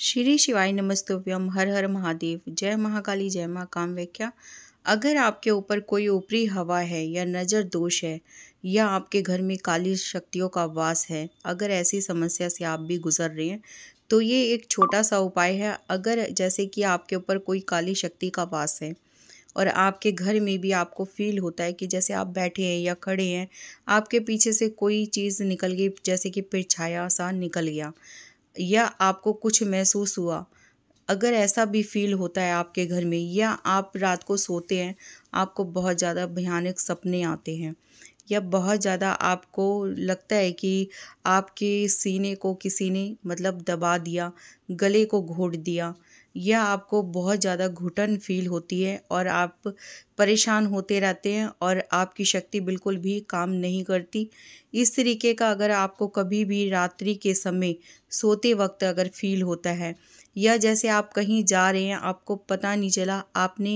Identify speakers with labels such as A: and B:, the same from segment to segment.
A: श्री शिवाय नमस्तुभ्यम हर हर महादेव जय महाकाली जय माँ व्याख्या अगर आपके ऊपर कोई ऊपरी हवा है या नज़र दोष है या आपके घर में काली शक्तियों का वास है अगर ऐसी समस्या से आप भी गुजर रहे हैं तो ये एक छोटा सा उपाय है अगर जैसे कि आपके ऊपर कोई काली शक्ति का वास है और आपके घर में भी आपको फील होता है कि जैसे आप बैठे हैं या खड़े हैं आपके पीछे से कोई चीज़ निकल गई जैसे कि परछाया सा निकल गया या आपको कुछ महसूस हुआ अगर ऐसा भी फील होता है आपके घर में या आप रात को सोते हैं आपको बहुत ज़्यादा भयानक सपने आते हैं या बहुत ज़्यादा आपको लगता है कि आपके सीने को किसी ने मतलब दबा दिया गले को घोट दिया यह आपको बहुत ज़्यादा घुटन फील होती है और आप परेशान होते रहते हैं और आपकी शक्ति बिल्कुल भी काम नहीं करती इस तरीके का अगर आपको कभी भी रात्रि के समय सोते वक्त अगर फील होता है या जैसे आप कहीं जा रहे हैं आपको पता नहीं चला आपने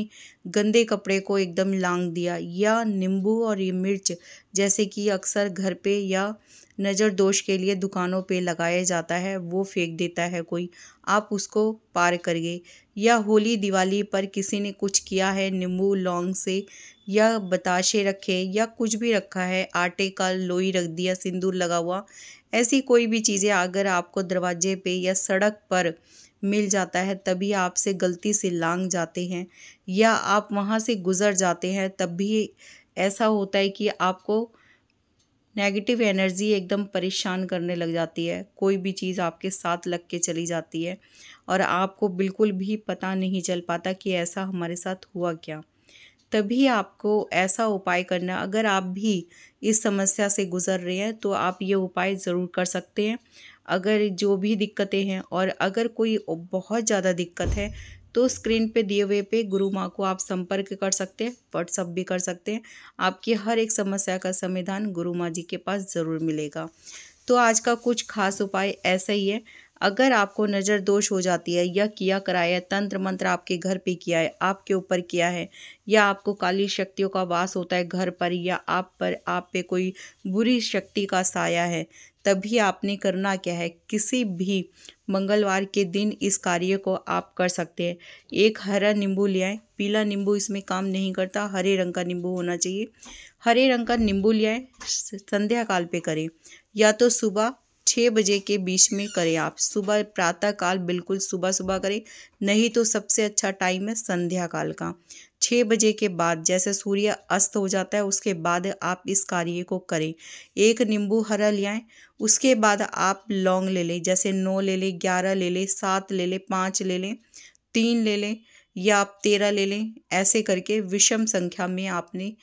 A: गंदे कपड़े को एकदम लांग दिया या नींबू और ये मिर्च जैसे कि अक्सर घर पे या नज़र दोष के लिए दुकानों पे लगाया जाता है वो फेंक देता है कोई आप उसको पार करिए या होली दिवाली पर किसी ने कुछ किया है नींबू लौंग से या बताशे रखे या कुछ भी रखा है आटे का लोई रख दिया सिंदूर लगा हुआ ऐसी कोई भी चीज़ें अगर आपको दरवाजे पे या सड़क पर मिल जाता है तभी आपसे गलती से लांग जाते हैं या आप वहाँ से गुज़र जाते हैं तब भी ऐसा होता है कि आपको नेगेटिव एनर्जी एकदम परेशान करने लग जाती है कोई भी चीज़ आपके साथ लग के चली जाती है और आपको बिल्कुल भी पता नहीं चल पाता कि ऐसा हमारे साथ हुआ क्या तभी आपको ऐसा उपाय करना अगर आप भी इस समस्या से गुज़र रहे हैं तो आप ये उपाय ज़रूर कर सकते हैं अगर जो भी दिक्कतें हैं और अगर कोई बहुत ज़्यादा दिक्कत है तो स्क्रीन पे दिए हुए पे गुरु माँ को आप संपर्क कर सकते हैं व्हाट्सअप भी कर सकते हैं आपकी हर एक समस्या का समाधान गुरु माँ जी के पास ज़रूर मिलेगा तो आज का कुछ खास उपाय ऐसा ही है अगर आपको नज़र दोष हो जाती है या किया कराया तंत्र मंत्र आपके घर पे किया है आपके ऊपर किया है या आपको काली शक्तियों का वास होता है घर पर या आप पर आप पे कोई बुरी शक्ति का साया है तभी आपने करना क्या है किसी भी मंगलवार के दिन इस कार्य को आप कर सकते हैं एक हरा नींबू ले आए पीला नींबू इसमें काम नहीं करता हरे रंग का नींबू होना चाहिए हरे रंग का नींबू ले आए संध्या काल पे करें या तो सुबह छः बजे के बीच में करें आप सुबह प्रातःकाल बिल्कुल सुबह सुबह करें नहीं तो सबसे अच्छा टाइम है संध्या काल का छः बजे के बाद जैसे सूर्य अस्त हो जाता है उसके बाद आप इस कार्य को करें एक नींबू हरा ले आएँ उसके बाद आप लौंग ले लें जैसे नौ ले लें ग्यारह ले लें सात ले लें पाँच ले लें तीन ले लें या आप तेरह ले लें ऐसे करके विषम संख्या में आपने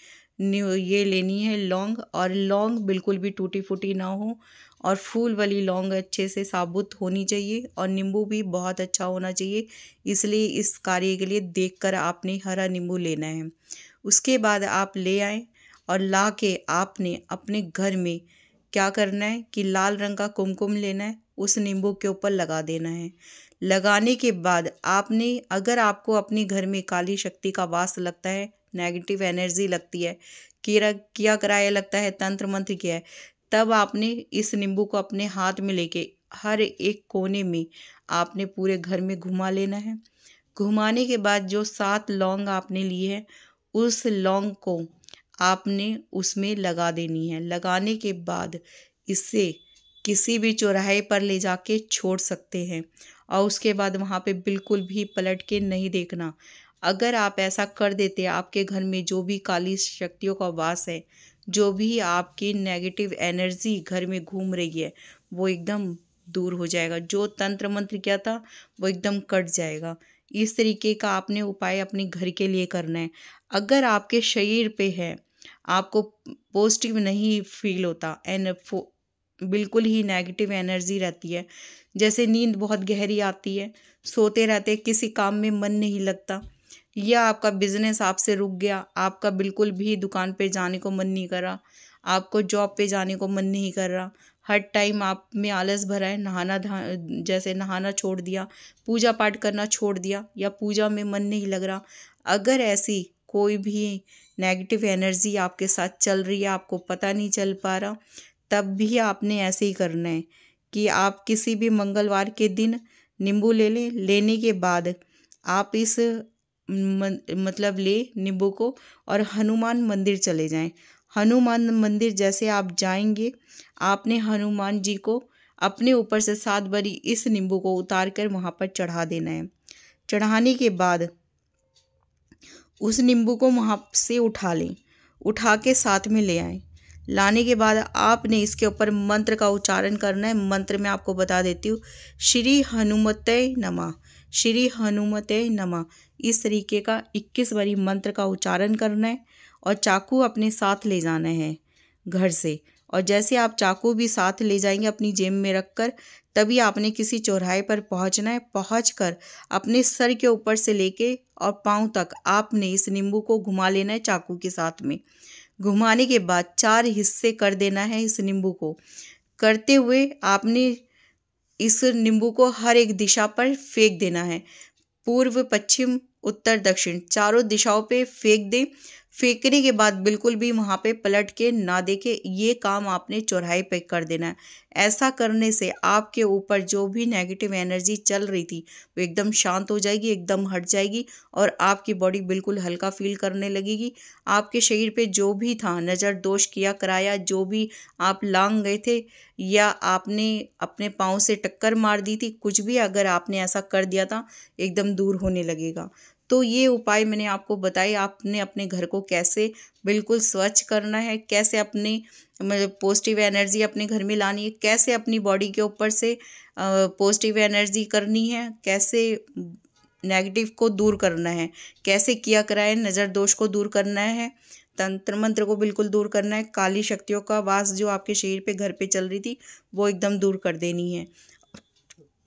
A: ये लेनी है लौंग और लौंग बिल्कुल भी टूटी फूटी ना हो और फूल वाली लौंग अच्छे से साबुत होनी चाहिए और नींबू भी बहुत अच्छा होना चाहिए इसलिए इस कार्य के लिए देखकर आपने हरा नींबू लेना है उसके बाद आप ले आए और ला के आपने अपने घर में क्या करना है कि लाल रंग का कुमकुम लेना है उस नींबू के ऊपर लगा देना है लगाने के बाद आपने अगर आपको अपने घर में काली शक्ति का वास लगता है नेगेटिव एनर्जी लगती है कीरा किया कराया लगता है तंत्र मंत्र किया है तब आपने इस नींबू को अपने हाथ में लेके हर एक कोने में आपने पूरे घर में घुमा लेना है घुमाने के बाद जो सात लौंग आपने ली है उस लौंग को आपने उसमें लगा देनी है लगाने के बाद इसे किसी भी चौराहे पर ले जाके छोड़ सकते हैं और उसके बाद वहाँ पे बिल्कुल भी पलट के नहीं देखना अगर आप ऐसा कर देते आपके घर में जो भी काली शक्तियों का वास है जो भी आपकी नेगेटिव एनर्जी घर में घूम रही है वो एकदम दूर हो जाएगा जो तंत्र मंत्र क्या था वो एकदम कट जाएगा इस तरीके का आपने उपाय अपने घर के लिए करना है अगर आपके शरीर पे है आपको पॉजिटिव नहीं फील होता एन बिल्कुल ही नेगेटिव एनर्जी रहती है जैसे नींद बहुत गहरी आती है सोते रहते किसी काम में मन नहीं लगता या आपका बिज़नेस आपसे रुक गया आपका बिल्कुल भी दुकान पे जाने को मन नहीं कर रहा आपको जॉब पे जाने को मन नहीं कर रहा हर टाइम आप में आलस भरा है नहाना जैसे नहाना छोड़ दिया पूजा पाठ करना छोड़ दिया या पूजा में मन नहीं लग रहा अगर ऐसी कोई भी नेगेटिव एनर्जी आपके साथ चल रही है आपको पता नहीं चल पा रहा तब भी आपने ऐसे ही करना है कि आप किसी भी मंगलवार के दिन नींबू ले लें लेने के बाद आप इस मतलब ले नींबू को और हनुमान मंदिर चले जाएं हनुमान मंदिर जैसे आप जाएंगे आपने हनुमान जी को अपने ऊपर से सात बारी इस नींबू को उतार कर वहाँ पर चढ़ा देना है चढ़ाने के बाद उस नींबू को वहाँ से उठा लें उठा के साथ में ले आए लाने के बाद आपने इसके ऊपर मंत्र का उच्चारण करना है मंत्र में आपको बता देती हूँ श्री हनुमत नमा श्री हनुमत नमा इस तरीके का 21 बारी मंत्र का उच्चारण करना है और चाकू अपने साथ ले जाना है घर से और जैसे आप चाकू भी साथ ले जाएंगे अपनी जेब में रखकर तभी आपने किसी चौराहे पर पहुंचना है कर अपने सर के ऊपर से लेके और पाँव तक आपने इस नींबू को घुमा लेना है चाकू के साथ में घुमाने के बाद चार हिस्से कर देना है इस नींबू को करते हुए आपने इस नींबू को हर एक दिशा पर फेंक देना है पूर्व पश्चिम उत्तर दक्षिण चारों दिशाओं पे फेंक दें फेंकने के बाद बिल्कुल भी वहाँ पे पलट के ना देखें ये काम आपने चौराहे पे कर देना है ऐसा करने से आपके ऊपर जो भी नेगेटिव एनर्जी चल रही थी वो एकदम शांत हो जाएगी एकदम हट जाएगी और आपकी बॉडी बिल्कुल हल्का फील करने लगेगी आपके शरीर पे जो भी था नज़र दोष किया कराया जो भी आप लांग गए थे या आपने अपने पाँव से टक्कर मार दी थी कुछ भी अगर आपने ऐसा कर दिया था एकदम दूर होने लगेगा तो ये उपाय मैंने आपको बताए आपने अपने घर को कैसे बिल्कुल स्वच्छ करना है कैसे अपने मतलब पॉजिटिव एनर्जी अपने घर में लानी है कैसे अपनी बॉडी के ऊपर से पॉजिटिव एनर्जी करनी है कैसे नेगेटिव को दूर करना है कैसे किया कराए नज़र दोष को दूर करना है तंत्र मंत्र को बिल्कुल दूर करना है काली शक्तियों का वास जो आपके शरीर पे घर पे चल रही थी वो एकदम दूर कर देनी है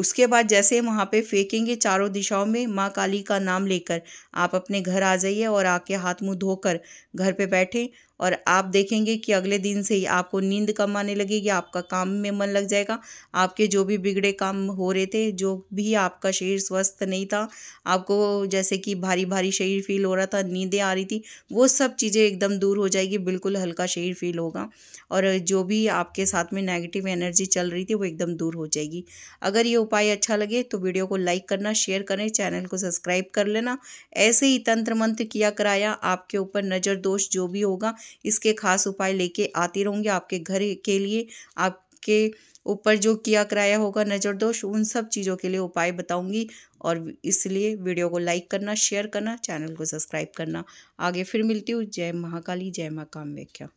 A: उसके बाद जैसे वहाँ पे फेंकेंगे चारों दिशाओं में माँ काली का नाम लेकर आप अपने घर आ जाइए और आके हाथ मुंह धोकर घर पे बैठें और आप देखेंगे कि अगले दिन से ही आपको नींद कम आने लगेगी आपका काम में मन लग जाएगा आपके जो भी बिगड़े काम हो रहे थे जो भी आपका शरीर स्वस्थ नहीं था आपको जैसे कि भारी भारी शरीर फील हो रहा था नींदें आ रही थी वो सब चीज़ें एकदम दूर हो जाएगी बिल्कुल हल्का शरीर फील होगा और जो भी आपके साथ में नेगेटिव एनर्जी चल रही थी वो एकदम दूर हो जाएगी अगर ये उपाय अच्छा लगे तो वीडियो को लाइक करना शेयर करें चैनल को सब्सक्राइब कर लेना ऐसे ही तंत्र मंत्र किया कराया आपके ऊपर नज़र दोष जो भी होगा इसके खास उपाय लेके आती रहूँगी आपके घर के लिए आपके ऊपर जो किया कराया होगा नज़र दोष उन सब चीज़ों के लिए उपाय बताऊंगी और इसलिए वीडियो को लाइक करना शेयर करना चैनल को सब्सक्राइब करना आगे फिर मिलती हूँ जय महाकाली जय माँ व्याख्या